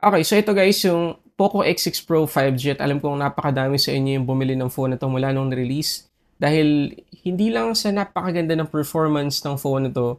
Okay, so ito guys, yung Poco X6 Pro 5G at alam kong napakadami sa inyo yung bumili ng phone na ito mula nung release dahil hindi lang sa napakaganda ng performance ng phone na nito,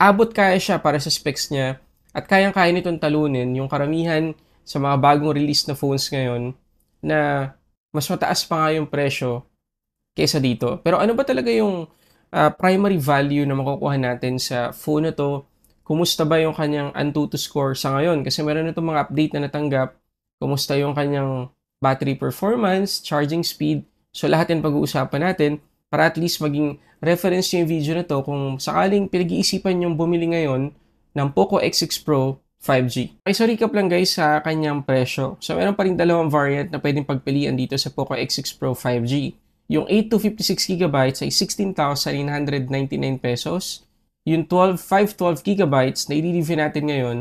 abot kaya siya para sa specs niya at kayang-kaya nitong talunin yung karamihan sa mga bagong release na phones ngayon na mas mataas pa nga yung presyo kaysa dito. Pero ano ba talaga yung uh, primary value na makukuha natin sa phone na to kumusta ba yung kanyang Antutu score sa ngayon. Kasi meron itong mga update na natanggap, kumusta yung kanyang battery performance, charging speed. So lahat yan pag-uusapan natin para at least maging reference yung video na to kung sakaling pinag-iisipan yung bumili ngayon ng Poco X6 Pro 5G. Okay, so recap lang guys sa kanyang presyo. So meron pa rin dalawang variant na pwedeng pagpilian dito sa Poco X6 Pro 5G. Yung 8 to 56GB ay 16,999 pesos yung 12, 512 gigabytes na i-review natin ngayon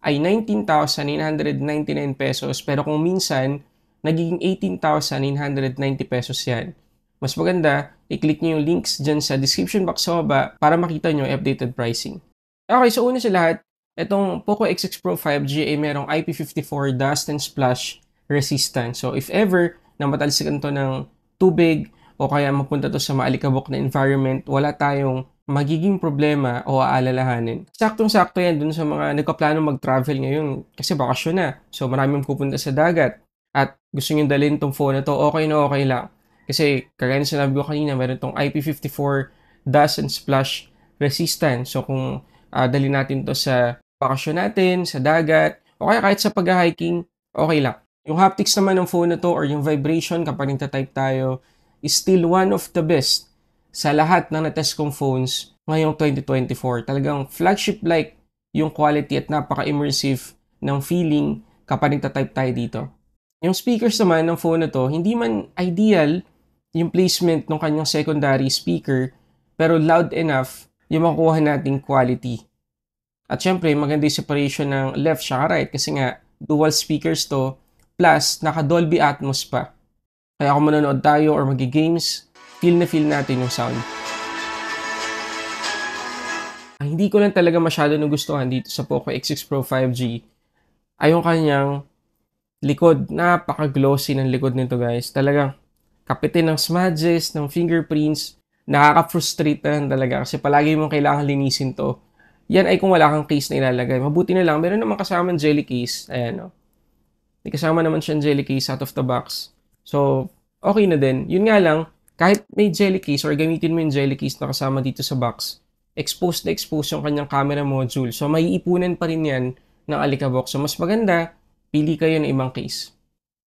ay 19,999 pesos pero kung minsan nagiging 18,990 pesos yan. Mas maganda, i-click nyo yung links dyan sa description box sa baba para makita nyo updated pricing. Okay, so una sa lahat, itong Poco X6 Pro 5G ay merong IP54 dust and splash resistant. So if ever na matalsikan to ng tubig o kaya mapunta to sa maalikabok na environment, wala tayong magiging problema o aalalahanin. Saktong-sakto yan dun sa mga nagkaplano mag-travel ngayon kasi bakasyon na. So maraming pupunta sa dagat at gusto nyo dalhin tong phone na to, okay na okay lang. Kasi kagaya na sinabi ko kanina, meron tong IP54 dust and splash resistant. So kung uh, dalhin natin to sa bakasyon natin, sa dagat, o kaya kahit sa pag-hiking, okay lang. Yung haptics naman ng phone na to or yung vibration kapag nagta-type tayo is still one of the best sa lahat ng natest kong phones ngayong 2024. Talagang flagship-like yung quality at napaka-immersive ng feeling kapag nagtatype tayo dito. Yung speakers naman ng phone na to, hindi man ideal yung placement ng kanyang secondary speaker pero loud enough yung makuha nating quality. At syempre, maganda yung separation ng left sa right kasi nga dual speakers to plus naka Dolby Atmos pa. Kaya kung manonood tayo or magi-games, feel na feel natin yung sound. Ang ah, hindi ko lang talaga masyado gustuhan dito sa Poco X6 Pro 5G ay yung kanyang likod. Napaka-glossy ng likod nito guys. Talagang kapitin ng smudges, ng fingerprints. Nakaka-frustrate na talaga kasi palagi mong kailangan linisin to. Yan ay kung wala kang case na ilalagay. Mabuti na lang, meron naman kasama jelly case. Ayan o. Oh. May kasama naman siyang jelly case out of the box. So, okay na din. Yun nga lang, kahit may jelly case or gamitin mo yung jelly case na kasama dito sa box, exposed na exposed yung kanyang camera module. So, maiipunan pa rin yan ng alikabok. So, mas maganda, pili kayo ng ibang case.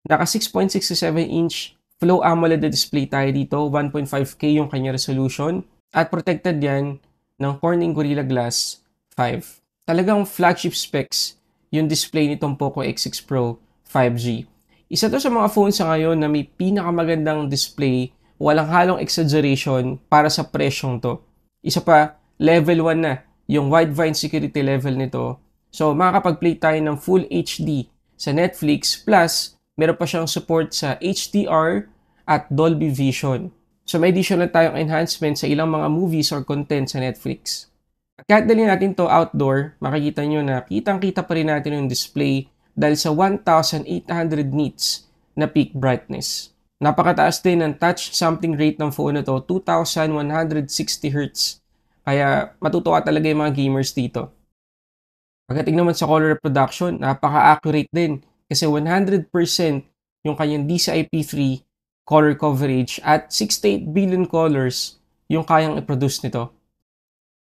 Naka 6.67 inch Flow AMOLED display tayo dito, 1.5K yung kanya resolution. At protected yan ng Corning Gorilla Glass 5. Talagang flagship specs yung display nitong Poco X6 Pro 5G. Isa to sa mga phones sa ngayon na may pinakamagandang display walang halong exaggeration para sa presyong to. Isa pa, level 1 na yung widevine security level nito. So makakapag-play tayo ng full HD sa Netflix plus meron pa siyang support sa HDR at Dolby Vision. So may additional tayong enhancement sa ilang mga movies or content sa Netflix. At kahit dali natin to outdoor, makikita nyo na kitang-kita pa rin natin yung display dahil sa 1,800 nits na peak brightness. Napakataas din ng touch sampling rate ng phone na to, 2160 Hz. Kaya matutuwa talaga yung mga gamers dito. Pagdating naman sa color reproduction, napaka-accurate din kasi 100% yung kanyang DCI-P3 color coverage at 68 billion colors yung kayang i-produce nito.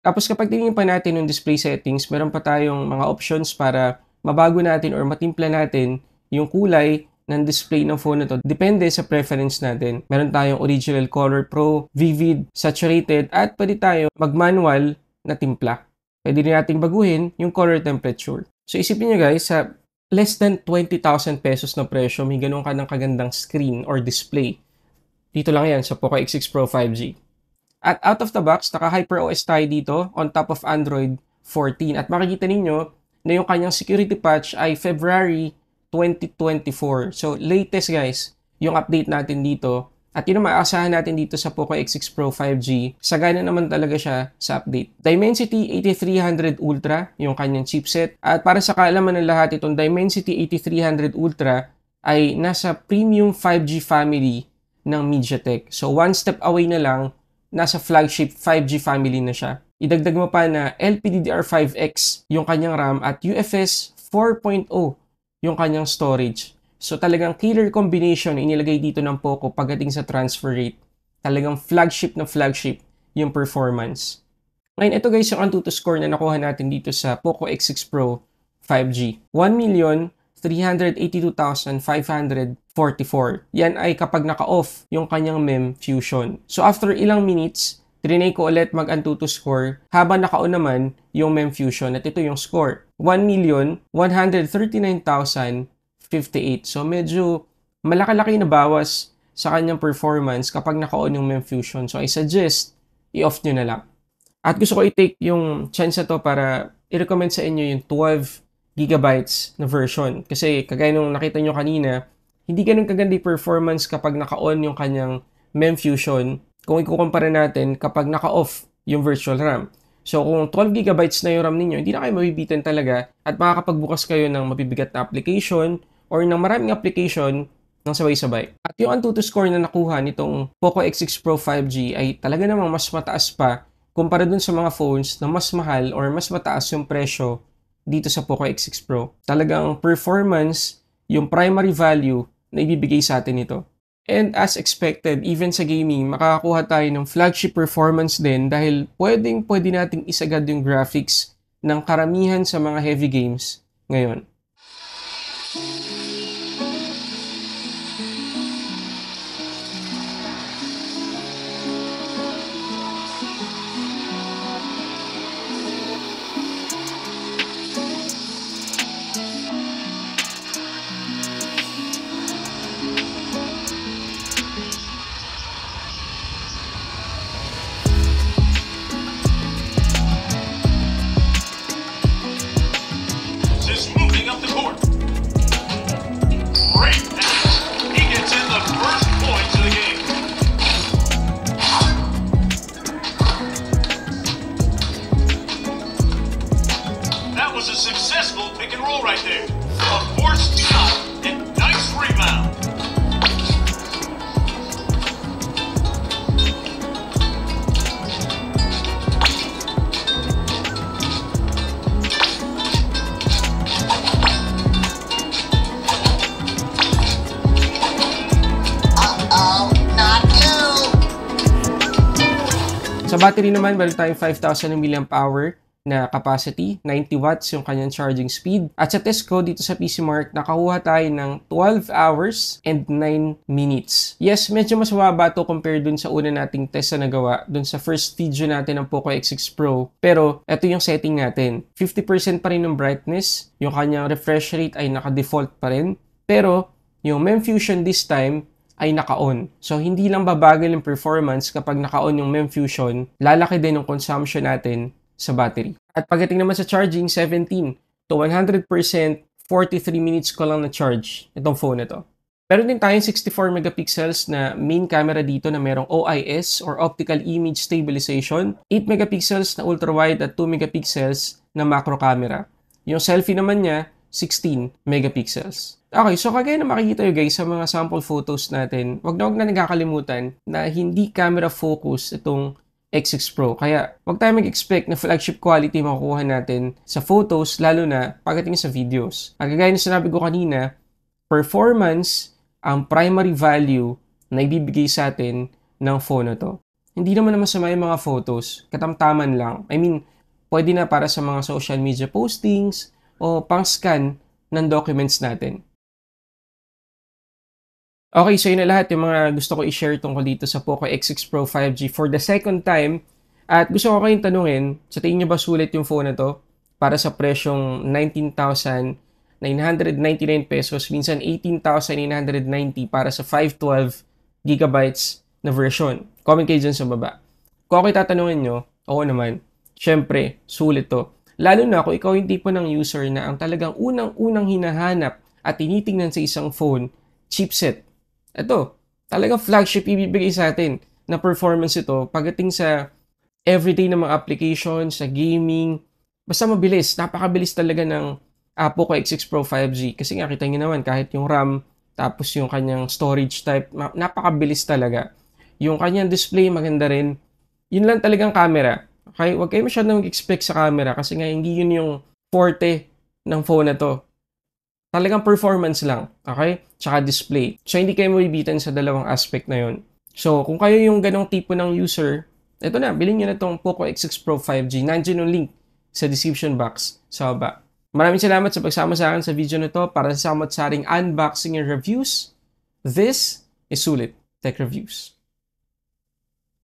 Tapos kapag tingin pa natin yung display settings, meron pa tayong mga options para mabago natin or matimpla natin yung kulay ng display ng phone na to depende sa preference natin. Meron tayong original color pro, vivid, saturated, at pwede tayo mag-manual na timpla. Pwede rin nating baguhin yung color temperature. So isipin nyo guys, sa less than 20,000 pesos na presyo, may ganun ka ng kagandang screen or display. Dito lang yan sa Poco X6 Pro 5G. At out of the box, naka HyperOS tayo dito on top of Android 14. At makikita ninyo na yung kanyang security patch ay February 2024. So, latest guys, yung update natin dito. At yun ang maaasahan natin dito sa Poco X6 Pro 5G. Sagana naman talaga siya sa update. Dimensity 8300 Ultra, yung kanyang chipset. At para sa kaalaman ng lahat, itong Dimensity 8300 Ultra ay nasa premium 5G family ng MediaTek. So, one step away na lang, nasa flagship 5G family na siya. Idagdag mo pa na LPDDR5X yung kanyang RAM at UFS 4.0 yung kanyang storage. So talagang killer combination inilagay dito ng Poco pagdating sa transfer rate. Talagang flagship na flagship yung performance. Ngayon, ito guys yung Antutu score na nakuha natin dito sa Poco X6 Pro 5G. 1,382,544. Yan ay kapag naka-off yung kanyang mem fusion. So after ilang minutes, trinay ko ulit mag-Antutu score habang naka-on naman yung mem fusion at ito yung score. 1,139,058. So medyo malakalaki na bawas sa kanyang performance kapag naka-on yung Memfusion. So I suggest i-off nyo na lang. At gusto ko i-take yung chance na to para i-recommend sa inyo yung 12 gigabytes na version. Kasi kagaya nung nakita nyo kanina, hindi ganun kaganda performance kapag naka-on yung kanyang MemFusion kung ikukumpara natin kapag naka-off yung virtual RAM. So kung 12GB na yung RAM ninyo, hindi na kayo mabibitin talaga at makakapagbukas kayo ng mabibigat na application or ng maraming application ng sabay-sabay. At yung Antutu score na nakuha nitong Poco X6 Pro 5G ay talaga namang mas mataas pa kumpara dun sa mga phones na mas mahal or mas mataas yung presyo dito sa Poco X6 Pro. Talagang performance yung primary value na ibibigay sa atin ito. And as expected, even sa gaming, makakakuha tayo ng flagship performance din dahil pwedeng pwede nating isagad yung graphics ng karamihan sa mga heavy games ngayon. battery naman, meron tayong 5,000 mAh na capacity, 90 watts yung kanyang charging speed. At sa test ko dito sa PC Mark, nakakuha tayo ng 12 hours and 9 minutes. Yes, medyo mas mababa to compared dun sa una nating test na nagawa, dun sa first video natin ng Poco X6 Pro. Pero ito yung setting natin. 50% pa rin ng brightness, yung kanyang refresh rate ay naka-default pa rin. Pero yung MemFusion this time ay naka-on. So, hindi lang babagal yung performance kapag naka-on yung MEM e Fusion, lalaki din yung consumption natin sa battery. At pagdating naman sa charging, 17 to 100%, 43 minutes ko lang na charge itong phone na to. Meron din tayong 64 megapixels na main camera dito na merong OIS or Optical Image Stabilization, 8 megapixels na ultra-wide at 2 megapixels na macro camera. Yung selfie naman niya, 16 megapixels. Okay, so kagaya na makikita nyo guys sa mga sample photos natin, wag na wag na nagkakalimutan na hindi camera focus itong X6 Pro. Kaya wag tayo mag-expect na flagship quality makukuha natin sa photos, lalo na pagdating sa videos. At kagaya na sinabi ko kanina, performance ang primary value na ibibigay sa atin ng phone na to. Hindi naman naman masama yung mga photos, katamtaman lang. I mean, pwede na para sa mga social media postings, o pang-scan ng documents natin. Okay, so yun na lahat yung mga gusto ko i-share tungkol dito sa Poco X6 Pro 5G for the second time. At gusto ko kayong tanungin, sa tingin nyo ba sulit yung phone na to para sa presyong 19,999 pesos, minsan 18,990 para sa 512 gigabytes na version? Comment kayo dyan sa baba. Kung ako'y tatanungin nyo, oo naman, syempre, sulit to. Lalo na kung ikaw yung tipo ng user na ang talagang unang-unang hinahanap at tinitingnan sa isang phone, chipset. Ito, talagang flagship ibibigay sa atin na performance ito pagdating sa everyday na mga applications, sa gaming, basta mabilis, napakabilis talaga ng Apple ko X6 Pro 5G kasi nga kita nyo naman kahit yung RAM tapos yung kanyang storage type napakabilis talaga yung kanyang display maganda rin yun lang talagang camera Okay? Huwag kayo masyadong mag-expect sa camera kasi nga hindi yun yung forte ng phone na to. Talagang performance lang, okay? Tsaka display. So, hindi kayo mabibitan sa dalawang aspect na yun. So, kung kayo yung ganong tipo ng user, eto na, bilhin nyo na tong Poco X6 Pro 5G. Nandiyan yung link sa description box sa baba. Maraming salamat sa pagsama sa akin sa video na to para sa samat sa unboxing and reviews. This is Sulit Tech Reviews.